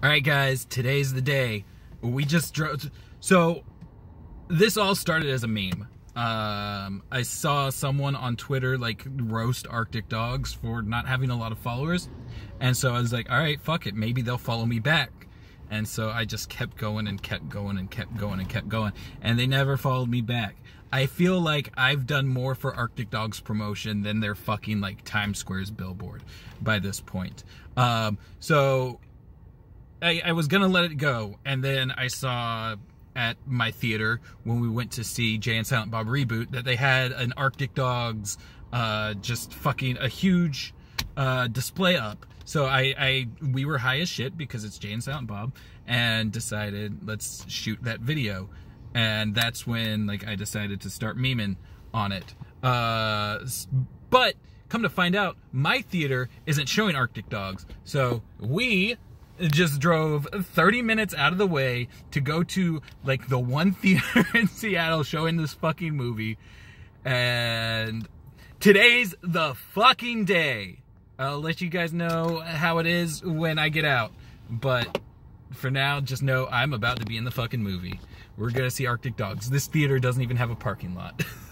All right, guys, today's the day. We just drove. So, this all started as a meme. Um, I saw someone on Twitter like roast Arctic dogs for not having a lot of followers. And so I was like, all right, fuck it. Maybe they'll follow me back. And so I just kept going and kept going and kept going and kept going. And they never followed me back. I feel like I've done more for Arctic Dogs promotion than their fucking like Times Square's billboard by this point. Um, so I, I was gonna let it go, and then I saw at my theater when we went to see Jay and Silent Bob reboot that they had an Arctic Dogs, uh, just fucking a huge uh, display up. So I, I we were high as shit because it's Jay and Silent Bob, and decided let's shoot that video, and that's when like I decided to start memeing on it. Uh, but come to find out, my theater isn't showing Arctic Dogs, so we just drove 30 minutes out of the way to go to like the one theater in Seattle showing this fucking movie. And today's the fucking day. I'll let you guys know how it is when I get out. But for now, just know I'm about to be in the fucking movie. We're gonna see Arctic Dogs. This theater doesn't even have a parking lot.